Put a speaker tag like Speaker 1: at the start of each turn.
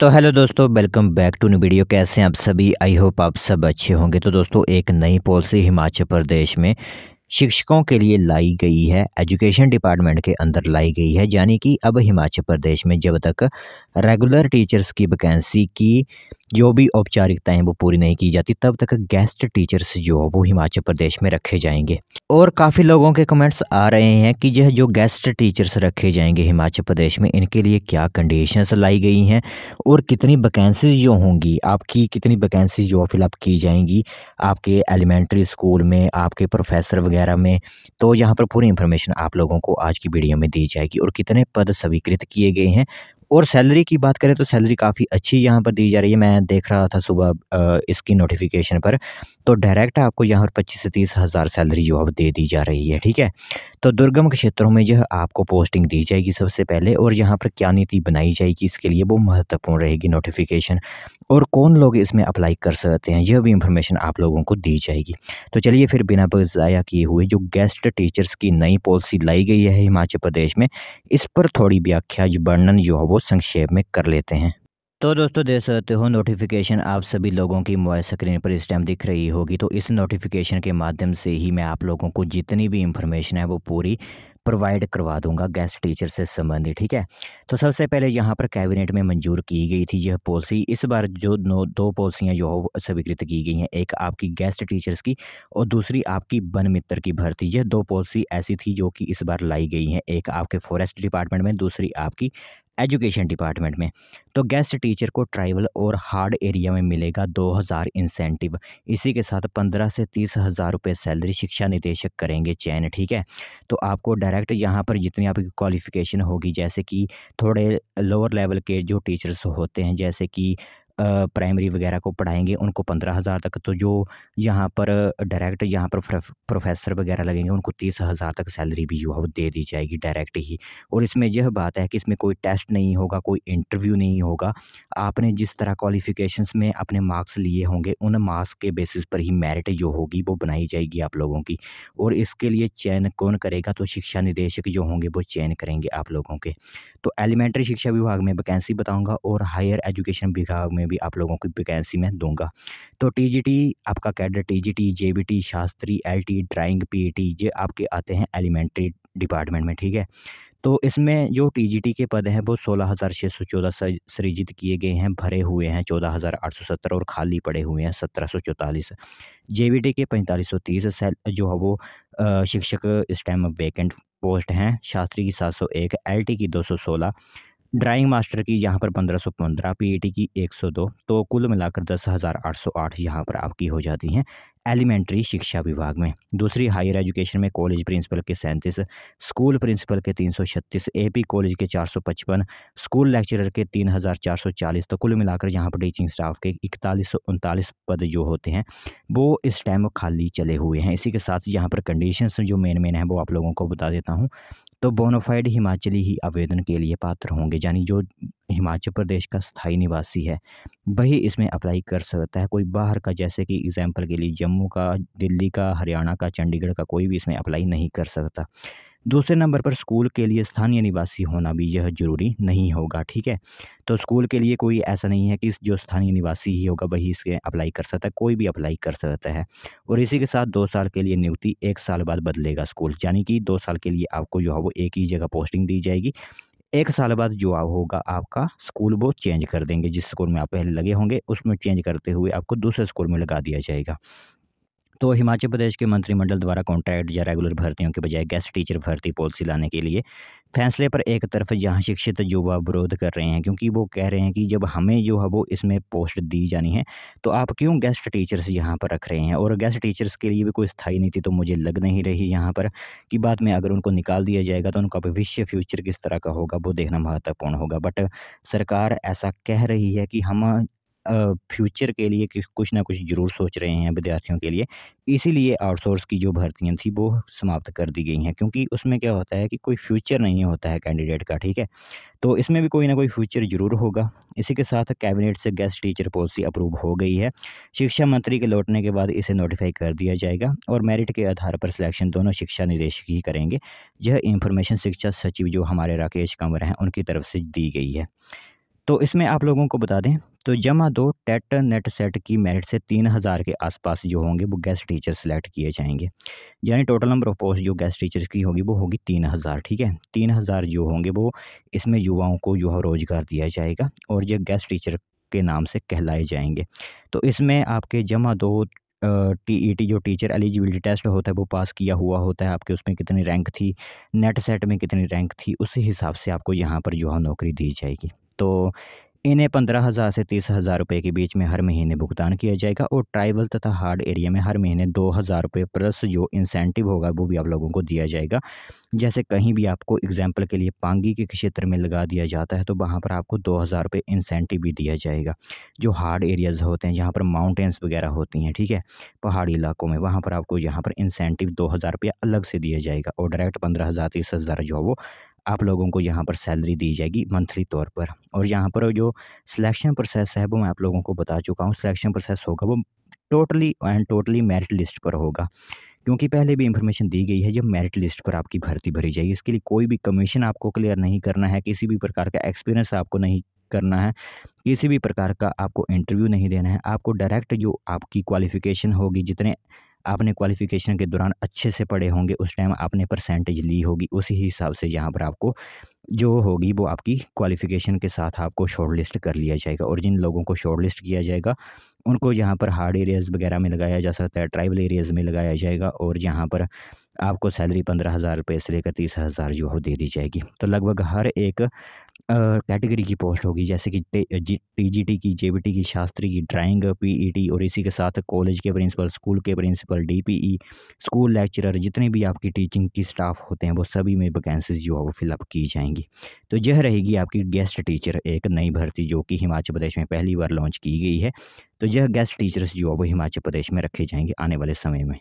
Speaker 1: तो हेलो दोस्तों welcome back to new video कैसे हैं आप सभी आई होप आप सब अच्छे होंगे तो दोस्तों एक नई पॉलिसी हिमाचल प्रदेश में शिक्षकों के लिए लाई गई है एजुकेशन डिपार्टमेंट के अंदर लाई गई है यानी कि अब हिमाचल प्रदेश में जब तक रेगुलर टीचर्स की वैकेंसी की जो भी औपचारिकताएं वो पूरी नहीं की जाती तब तक गेस्ट टीचर्स जो वो हिमाचल प्रदेश में रखे जाएंगे और काफ़ी लोगों के कमेंट्स आ रहे हैं कि यह जो गेस्ट टीचर्स रखे जाएंगे हिमाचल प्रदेश में इनके लिए क्या कंडीशंस लाई गई हैं और कितनी वैकेंसीज जो होंगी आपकी कितनी वैकेंसीज जो फिलअप की जाएंगी आपके एलिमेंट्री स्कूल में आपके प्रोफेसर वगैरह में तो यहाँ पर पूरी इन्फॉर्मेशन आप लोगों को आज की वीडियो में दी जाएगी और कितने पद स्वीकृत किए गए हैं और सैलरी की बात करें तो सैलरी काफ़ी अच्छी यहाँ पर दी जा रही है मैं देख रहा था सुबह इसकी नोटिफिकेशन पर तो डायरेक्ट आपको यहाँ पर पच्चीस से तीस हज़ार सैलरी जो है दे दी जा रही है ठीक है तो दुर्गम क्षेत्रों में यह आपको पोस्टिंग दी जाएगी सबसे पहले और यहाँ पर क्या नीति बनाई जाएगी इसके लिए वो महत्वपूर्ण रहेगी नोटिफिकेशन और कौन लोग इसमें अप्लाई कर सकते हैं यह भी इंफॉर्मेशन आप लोगों को दी जाएगी तो चलिए फिर बिना ज़ाया किए हुए जो गेस्ट टीचर्स की नई पॉलिसी लाई गई है हिमाचल प्रदेश में इस पर थोड़ी व्याख्या वर्णन जो है वो संक्षेप में कर लेते हैं तो दोस्तों देख सकते हो नोटिफिकेशन आप सभी लोगों की मोबाइल स्क्रीन पर इस टाइम दिख रही होगी तो इस नोटिफिकेशन के माध्यम से ही मैं आप लोगों को जितनी भी इंफॉर्मेशन है वो पूरी प्रोवाइड करवा दूंगा गेस्ट टीचर से संबंधित ठीक है तो सबसे पहले यहाँ पर कैबिनेट में मंजूर की गई थी यह पॉलिसी इस बार जो नो दो पॉलिसियाँ जो हो स्वीकृत की गई हैं एक आपकी गेस्ट टीचर्स की और दूसरी आपकी वन मित्र की भर्ती यह दो पॉलिसी ऐसी थी जो कि इस बार लाई गई हैं एक आपके फॉरेस्ट डिपार्टमेंट में दूसरी आपकी एजुकेशन डिपार्टमेंट में तो गेस्ट टीचर को ट्राइबल और हार्ड एरिया में मिलेगा दो हज़ार इंसेंटिव इसी के साथ पंद्रह से तीस हज़ार रुपये सैलरी शिक्षा निदेशक करेंगे चयन ठीक है तो आपको डायरेक्ट यहाँ पर जितनी आपकी क्वालिफ़िकेशन होगी जैसे कि थोड़े लोअर लेवल के जो टीचर्स होते हैं जैसे कि प्राइमरी वगैरह को पढ़ाएंगे उनको पंद्रह हज़ार तक तो जो यहाँ पर डायरेक्ट यहाँ पर प्रोफेसर वगैरह लगेंगे उनको तीस हज़ार तक सैलरी भी युवा दे दी जाएगी डायरेक्ट ही और इसमें यह बात है कि इसमें कोई टेस्ट नहीं होगा कोई इंटरव्यू नहीं होगा आपने जिस तरह क्वालिफ़िकेशंस में अपने मार्क्स लिए होंगे उन मार्क्स के बेसिस पर ही मेरिट जो होगी वो बनाई जाएगी आप लोगों की और इसके लिए चयन कौन करेगा तो शिक्षा निदेशक जो होंगे वो चयन करेंगे आप लोगों के तो एलिमेंट्री शिक्षा विभाग में वैकेंसी बताऊँगा और हायर एजुकेशन विभाग में में भी आप लोगों की वैकेंसी में दूंगा तो टीजीटी आपका cadre TGT JBT Shastri LT drawing PET ये आपके आते हैं एलिमेंट्री डिपार्टमेंट में ठीक है तो इसमें जो टीजीटी के पद हैं वो सोलह सृजित किए गए हैं भरे हुए हैं चौदह और खाली पड़े हुए हैं सत्रह सौ के पैंतालीस सौ तीस जो है वो शिक्षक इस टाइम वेकेंट पोस्ट हैं शास्त्री की सात सौ एक एल की दो सौ सोलह ड्राइंग मास्टर की यहाँ पर पंद्रह सौ पंद्रह पी की एक सौ दो तो कुल मिलाकर दस हज़ार आठ सौ आठ यहाँ पर आपकी हो जाती हैं एलिमेंट्री शिक्षा विभाग में दूसरी हायर एजुकेशन में कॉलेज प्रिंसिपल के सैंतीस स्कूल प्रिंसिपल के तीन सौ छत्तीस ए पी कॉलेज के चार सौ पचपन स्कूल लेक्चरर के तीन हज़ार चार सौ चालीस तो कुल मिलाकर यहाँ पर टीचिंग स्टाफ के इकतालीस सौ उनतालीस पद जो होते हैं वो इस टाइम खाली चले हुए हैं इसी के साथ यहाँ पर कंडीशन जो मेन मेन हैं वो आप लोगों को बता देता हूँ तो बोनोफाइड हिमाचली ही आवेदन के लिए पात्र होंगे यानी जो हिमाचल प्रदेश का स्थायी निवासी है वही इसमें अप्लाई कर सकता है कोई बाहर का जैसे कि एग्ज़ाम्पल के लिए जम्मू का दिल्ली का हरियाणा का चंडीगढ़ का कोई भी इसमें अप्लाई नहीं कर सकता दूसरे नंबर पर स्कूल के लिए स्थानीय निवासी होना भी यह ज़रूरी नहीं होगा ठीक है तो स्कूल के लिए कोई ऐसा नहीं है कि जो स्थानीय निवासी ही होगा वही इसके अप्लाई कर सकता है कोई भी अप्लाई कर सकता है और इसी के साथ दो साल के लिए नियुक्ति एक साल बाद बदलेगा स्कूल यानी कि दो साल के लिए आपको जो है वो एक ही जगह पोस्टिंग दी जाएगी एक साल बाद जो आप होगा आपका स्कूल वो चेंज कर देंगे जिस स्कूल में आप पहले लगे होंगे उसमें चेंज करते हुए आपको दूसरे स्कूल में लगा दिया जाएगा तो हिमाचल प्रदेश के मंत्रिमंडल द्वारा कॉन्ट्रैक्ट या रेगुलर भर्तियों के बजाय गेस्ट टीचर भर्ती पॉलिसी लाने के लिए फैसले पर एक तरफ जहाँ शिक्षित युवा विरोध कर रहे हैं क्योंकि वो कह रहे हैं कि जब हमें जो है वो इसमें पोस्ट दी जानी है तो आप क्यों गेस्ट टीचर्स यहाँ पर रख रहे हैं और गेस्ट टीचर्स के लिए भी कोई स्थायी नीति तो मुझे लग नहीं रही यहाँ पर कि बाद में अगर उनको निकाल दिया जाएगा तो उनका भविष्य फ्यूचर किस तरह का होगा वो देखना महत्वपूर्ण होगा बट सरकार ऐसा कह रही है कि हम फ्यूचर के लिए कुछ ना कुछ ज़रूर सोच रहे हैं विद्यार्थियों के लिए इसीलिए आउटसोर्स की जो भर्तियाँ थी वो समाप्त कर दी गई हैं क्योंकि उसमें क्या होता है कि कोई फ्यूचर नहीं होता है कैंडिडेट का ठीक है तो इसमें भी कोई ना कोई फ्यूचर ज़रूर होगा इसी के साथ कैबिनेट से गेस्ट टीचर पॉलिसी अप्रूव हो गई है शिक्षा मंत्री के लौटने के बाद इसे नोटिफाई कर दिया जाएगा और मेरिट के आधार पर सिलेक्शन दोनों शिक्षा निदेशक ही करेंगे यह इंफॉर्मेशन शिक्षा सचिव जो हमारे राकेश कंवर हैं उनकी तरफ से दी गई है तो इसमें आप लोगों को बता दें तो जमा दो टेट नेट सेट की मेरिट से तीन हज़ार के आसपास जो होंगे वो गेस्ट टीचर सेलेक्ट किए जाएंगे यानी टोटल नंबर ऑफ पोस्ट जो गेस्ट टीचर्स की होगी वो होगी तीन हज़ार ठीक है तीन हज़ार जो होंगे वो इसमें युवाओं को जो है रोज़गार दिया जाएगा और ये गेस्ट टीचर के नाम से कहलाए जाएंगे तो इसमें आपके जमा दो टी e जो टीचर एलिजिबिलिटी टेस्ट होता है वो पास किया हुआ होता है आपके उसमें कितनी रैंक थी नेट सेट में कितनी रैंक थी उसी हिसाब से आपको यहाँ पर जो है नौकरी दी जाएगी तो इन्हें पंद्रह हज़ार से तीस हज़ार रुपये के बीच में हर महीने भुगतान किया जाएगा और ट्राइबल तथा हार्ड एरिया में हर महीने दो हज़ार रुपये प्लस जो इंसेंटिव होगा वो भी आप लोगों को दिया जाएगा जैसे कहीं भी आपको एग्जाम्पल के लिए पांगी के क्षेत्र में लगा दिया जाता है तो वहाँ पर आपको दो हज़ार रुपये इंसेंटिव भी दिया जाएगा जो हार्ड एरियाज़ होते हैं जहाँ पर माउंटेंस वगैरह होती हैं ठीक है पहाड़ी इलाकों में वहाँ पर आपको यहाँ पर इंसेंटिव दो हज़ार रुपया अलग से दिया जाएगा और डायरेक्ट पंद्रह हज़ार तीस हज़ार जो है वो आप लोगों को यहाँ पर सैलरी दी जाएगी मंथली तौर पर और यहाँ पर जो सिलेक्शन प्रोसेस है वो मैं आप लोगों को बता चुका हूँ सिलेक्शन प्रोसेस होगा वो totally and totally merit list पर होगा क्योंकि पहले भी इंफॉर्मेशन दी गई है जब मेरिट लिस्ट पर आपकी भर्ती भरी जाएगी इसके लिए कोई भी कमीशन आपको क्लियर नहीं करना है किसी भी प्रकार का एक्सपीरियंस आपको नहीं करना है किसी भी प्रकार का आपको इंटरव्यू नहीं देना है आपको डायरेक्ट जो आपकी क्वालिफ़िकेशन होगी जितने आपने क्वालिफ़िकेशन के दौरान अच्छे से पढ़े होंगे उस टाइम आपने परसेंटेज ली होगी उसी हिसाब से यहाँ पर आपको जो होगी वो आपकी क्वालिफ़िकेशन के साथ आपको शॉर्ट लिस्ट कर लिया जाएगा और जिन लोगों को शॉर्ट लिस्ट किया जाएगा उनको यहाँ पर हार्ड एरियाज़ वगैरह में लगाया जा सकता है ट्राइबल एरियाज़ में लगाया जाएगा और यहाँ पर आपको सैलरी पंद्रह हज़ार रुपये से लेकर तीस हज़ार जो हो दे दी जाएगी तो लगभग हर एक कैटेगरी की पोस्ट होगी जैसे कि टी जी टी की जे बी टी की शास्त्री की ड्राइंग पीईटी और इसी के साथ कॉलेज के प्रिंसिपल स्कूल के प्रिंसिपल डीपीई स्कूल लेक्चरर जितने भी आपकी टीचिंग की स्टाफ होते हैं वो सभी में वैकेंसीज जो है वो फिलअप की जाएंगी तो यह रहेगी आपकी गेस्ट टीचर एक नई भर्ती जो कि हिमाचल प्रदेश में पहली बार लॉन्च की गई है तो यह गेस्ट टीचर्स जो है वो हिमाचल प्रदेश में रखे जाएंगे आने वाले समय में